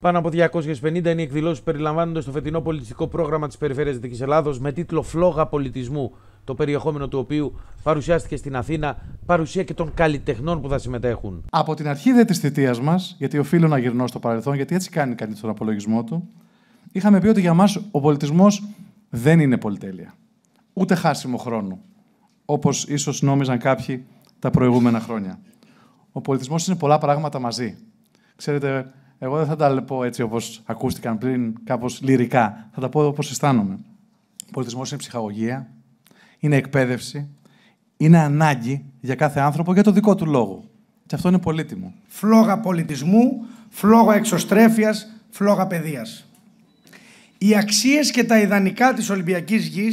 Πάνω από 250 είναι οι εκδηλώσεις που περιλαμβάνονται στο φετινό πολιτιστικό πρόγραμμα της Περιφέρειας Δυτικής Ελλάδος με τίτλο Φλόγα Πολιτισμού, το περιεχόμενο του οποίου παρουσιάστηκε στην Αθήνα, παρουσία και των καλλιτεχνών που θα συμμετέχουν. Από την αρχή δε της θητείας μας, γιατί οφείλω να γυρνώ στο παρελθόν, γιατί έτσι κάνει κανείς τον απολογισμό του, είχαμε πει ότι για μας ο πολιτισμός δεν είναι πολυτέλεια. Ούτε χάσιμο χρόνο. Όπως ίσως νόμιζαν κάποιοι τα προηγούμενα χρόνια. Ο πολιτισμός είναι πολλά πράγματα μαζί. Ξέρετε, εγώ δεν θα τα πω έτσι όπως ακούστηκαν πριν, κάπως λυρικά. Θα τα πω όπως αισθάνομαι. Ο πολιτισμός είναι ψυχαγωγία, είναι εκπαίδευση, είναι ανάγκη για κάθε άνθρωπο για το δικό του λόγο. Και αυτό είναι πολύτιμο. Φλόγα πολιτισμού, φλόγα εξωστρέφειας, φλόγα παιδείας. Οι αξίες και τα ιδανικά της Ολυμπιακής γης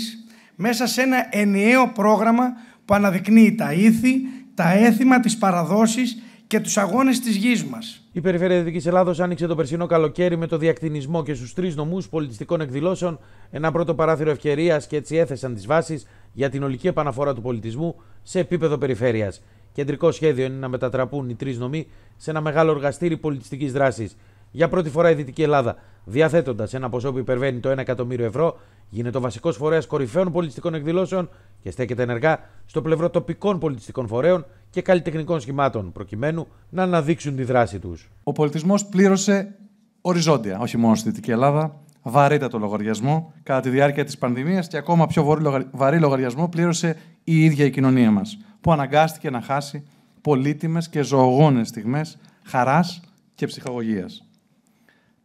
μέσα σε ένα ενιαίο πρόγραμμα που αναδεικνύει τα ήθη, τα έθιμα, τις παραδόσεις και τους αγώνες της γης μας. Η Περιφέρεια Δυτικής Ελλάδος άνοιξε το περσινό καλοκαίρι με το διακτηνισμό και στους τρεις νομούς πολιτιστικών εκδηλώσεων ένα πρώτο παράθυρο ευκαιρίας και έτσι έθεσαν τις βάσεις για την ολική επαναφορά του πολιτισμού σε επίπεδο περιφέρειας. Κεντρικό σχέδιο είναι να μετατραπούν οι τρεις νομοί σε ένα μεγάλο εργαστήρι πολιτιστικής δράσης. Για πρώτη φορά η Δυτική Ελλάδα, διαθέτοντας ένα ποσό που υπερβαίνει το 1 εκατομμύριο ευρώ, γίνεται ο βασικός φορέας κορυφαίων πολιτιστικών εκδηλώσεων και στέκεται ενεργά στο πλευρό τοπικών πολιτιστικών φορέων και καλλιτεχνικών σχημάτων προκειμένου να αναδείξουν τη δράση τους. Ο πολιτισμός πλήρωσε οριζόντια, όχι μόνο στη Δυτική Ελλάδα, βαρύτατο λογαριασμό κατά τη διάρκεια της πανδημίας και ακόμα πιο βαρύ λογαριασμό πλήρωσε η ίδια η κοινωνία μας, που αναγκάστηκε να χάσει πολύτιμες και ζωογόνες στιγμές χαράς και ψυχαγωγίας.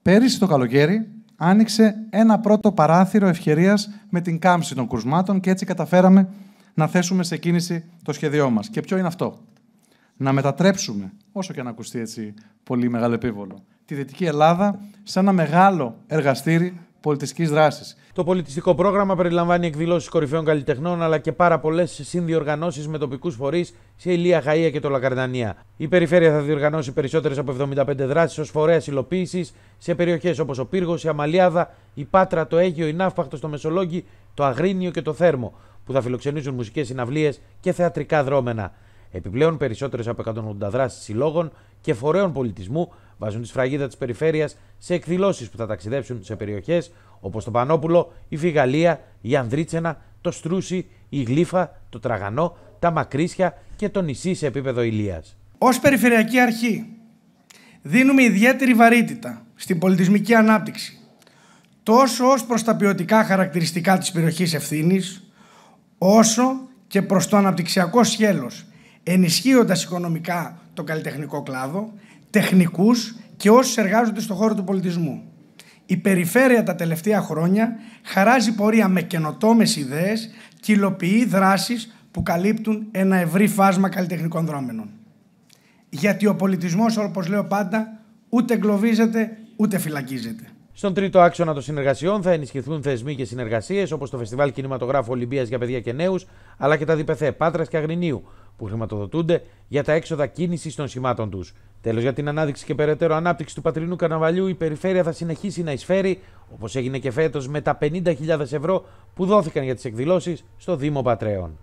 Πέρυσι το καλοκαίρι άνοιξε ένα πρώτο παράθυρο ευκαιρίας με την κάμψη των κρουσμάτων και έτσι καταφέραμε να θέσουμε σε κίνηση το σχέδιό μας. Και ποιο είναι αυτό. Να μετατρέψουμε, όσο και να ακουστεί έτσι πολύ μεγάλο επίβολο, τη Δυτική Ελλάδα σε ένα μεγάλο εργαστήρι πολιτιστικής δράσης. Το πολιτιστικό πρόγραμμα περιλαμβάνει εκδηλώσεις κορυφαίων καλλιτεχνών αλλά και πάρα πολλές συνδιοργανώσεις με τοπικούς φορείς σε Ηλία Χαία και το Λακαρδανία. Η περιφέρεια θα διοργανώσει περισσότερες από 75 δράσεις ως φορέας υλοποίησης σε περιοχές όπως ο Πύργος, η Αμαλιάδα, η Πάτρα, το Αίγιο, η Ναύπαχτο, το Μεσολόγγι, το Αγρίνιο και το Θέρμο που θα φιλοξενήσουν μουσικές συναυλίες και θεατρικά δρόμενα. Επιπλέον, περισσότερες από 180 δράσεις συλλόγων και φορέων πολιτισμού βάζουν τη σφραγίδα της περιφέρειας σε εκδηλώσεις που θα ταξιδέψουν σε περιοχές όπως το Πανόπουλο, η Φιγαλία, η Ανδρίτσενα, το Στρούσι, η Γλύφα, το Τραγανό, τα Μακρίσια και το νησί σε επίπεδο ηλίας. Ως Περιφερειακή Αρχή, δίνουμε ιδιαίτερη βαρύτητα στην πολιτισμική ανάπτυξη τόσο ως προς τα ποιοτικά χαρακτηριστικά της περιοχής ευθύνης, όσο και προς το αναπτυξιακό σχέλος, ενισχύοντας οικονομικά το καλλιτεχνικό κλάδο, τεχνικούς και όσους εργάζονται στον χώρο του πολιτισμού. Η περιφέρεια τα τελευταία χρόνια χαράζει πορεία με καινοτόμες ιδέες και υλοποιεί δράσεις που καλύπτουν ένα ευρύ φάσμα καλλιτεχνικών δρόμενων. Γιατί ο πολιτισμός, όπως λέω πάντα, ούτε εγκλωβίζεται, ούτε φυλακίζεται. Στον τρίτο άξονα των συνεργασιών θα ενισχυθούν θεσμοί και συνεργασίες όπως το Φεστιβάλ Κινηματογράφου Ολυμπίας για Παιδιά και Νέους, αλλά και τα ΔΠΘ Πάτρας και Αγρινίου, που χρηματοδοτούνται για τα έξοδα κίνησης των σημάτων τους. Τέλος, για την ανάδειξη και περαιτέρω ανάπτυξη του πατρινού καναβαλιού η περιφέρεια θα συνεχίσει να εισφέρει, όπως έγινε και φέτος, με τα 50.000 ευρώ που δόθηκαν για τις εκδηλώσεις στο Δήμο Πατρέων.